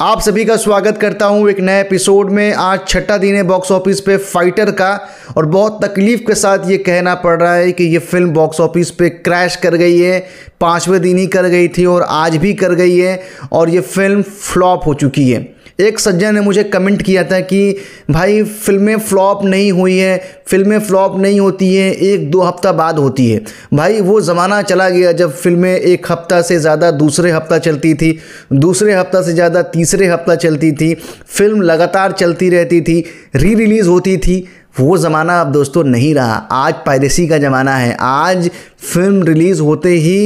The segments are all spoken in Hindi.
आप सभी का स्वागत करता हूं एक नए एपिसोड में आज छठा दिन है बॉक्स ऑफिस पे फाइटर का और बहुत तकलीफ के साथ ये कहना पड़ रहा है कि ये फिल्म बॉक्स ऑफिस पे क्रैश कर गई है पाँचवें दिन ही कर गई थी और आज भी कर गई है और ये फिल्म फ्लॉप हो चुकी है एक सज्जन ने मुझे कमेंट किया था कि भाई फिल्में फ्लॉप नहीं हुई हैं फिल्में फ्लॉप नहीं होती हैं एक दो हफ्ता बाद होती है भाई वो ज़माना चला गया जब फिल्में एक हफ्ता से ज़्यादा दूसरे हफ्ता चलती थी दूसरे हफ्ता से ज़्यादा तीसरे हफ्ता चलती थी फिल्म लगातार चलती रहती थी री रिलीज़ होती थी वो ज़माना अब दोस्तों नहीं रहा आज पायरेसी का ज़माना है आज फिल्म रिलीज़ होते ही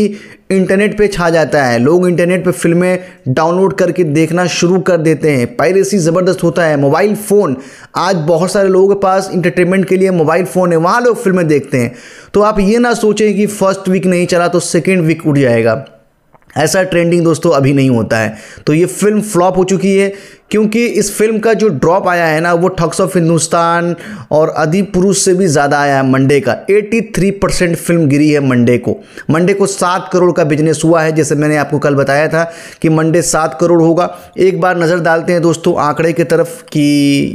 इंटरनेट पे छा जाता है लोग इंटरनेट पे फिल्में डाउनलोड करके देखना शुरू कर देते हैं पायरेसी ज़बरदस्त होता है मोबाइल फ़ोन आज बहुत सारे लोगों के पास इंटरटेनमेंट के लिए मोबाइल फ़ोन है वहाँ लोग फिल्में देखते हैं तो आप ये ना सोचें कि फर्स्ट वीक नहीं चला तो सेकेंड वीक उठ जाएगा ऐसा ट्रेंडिंग दोस्तों अभी नहीं होता है तो ये फिल्म फ्लॉप हो चुकी है क्योंकि इस फिल्म का जो ड्रॉप आया है ना वो ठग्स ऑफ हिंदुस्तान और आदि पुरुष से भी ज़्यादा आया है मंडे का 83 परसेंट फिल्म गिरी है मंडे को मंडे को सात करोड़ का बिजनेस हुआ है जैसे मैंने आपको कल बताया था कि मंडे सात करोड़ होगा एक बार नज़र डालते हैं दोस्तों आंकड़े की तरफ कि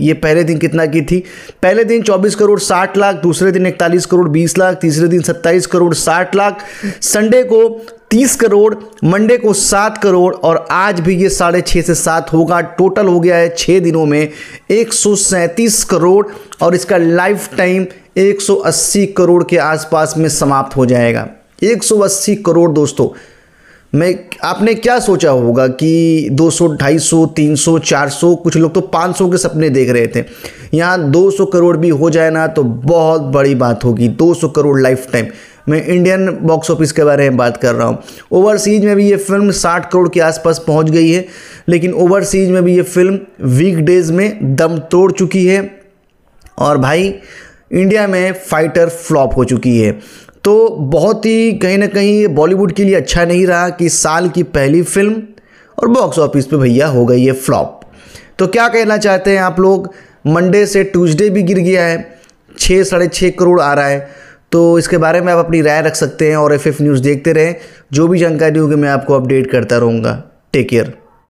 ये पहले दिन कितना की थी पहले दिन चौबीस करोड़ साठ लाख दूसरे दिन इकतालीस करोड़ बीस लाख तीसरे दिन सत्ताईस करोड़ साठ लाख संडे को तीस करोड़ मंडे को सात करोड़ और आज भी ये साढ़े छः से सात होगा टोटल टोटल हो गया है छः दिनों में एक करोड़ और इसका लाइफ टाइम 180 करोड़ के आसपास में समाप्त हो जाएगा 180 करोड़ दोस्तों मैं आपने क्या सोचा होगा कि 200, 250, 300, 400 कुछ लोग तो 500 के सपने देख रहे थे यहाँ 200 करोड़ भी हो जाए ना तो बहुत बड़ी बात होगी 200 करोड़ लाइफ टाइम मैं इंडियन बॉक्स ऑफिस के बारे में बात कर रहा हूँ ओवरसीज़ में भी ये फिल्म साठ करोड़ के आसपास पहुँच गई है लेकिन ओवरसीज़ में भी ये फिल्म वीक डेज़ में दम तोड़ चुकी है और भाई इंडिया में फाइटर फ्लॉप हो चुकी है तो बहुत ही कहीं ना कहीं बॉलीवुड के लिए अच्छा नहीं रहा कि साल की पहली फिल्म और बॉक्स ऑफिस पे भैया हो गई है फ्लॉप तो क्या कहना चाहते हैं आप लोग मंडे से ट्यूसडे भी गिर गया है छः साढ़े छः करोड़ आ रहा है तो इसके बारे में आप अपनी राय रख सकते हैं और एफ न्यूज़ देखते रहें जो भी जानकारी होगी मैं आपको अपडेट करता रहूँगा टेक केयर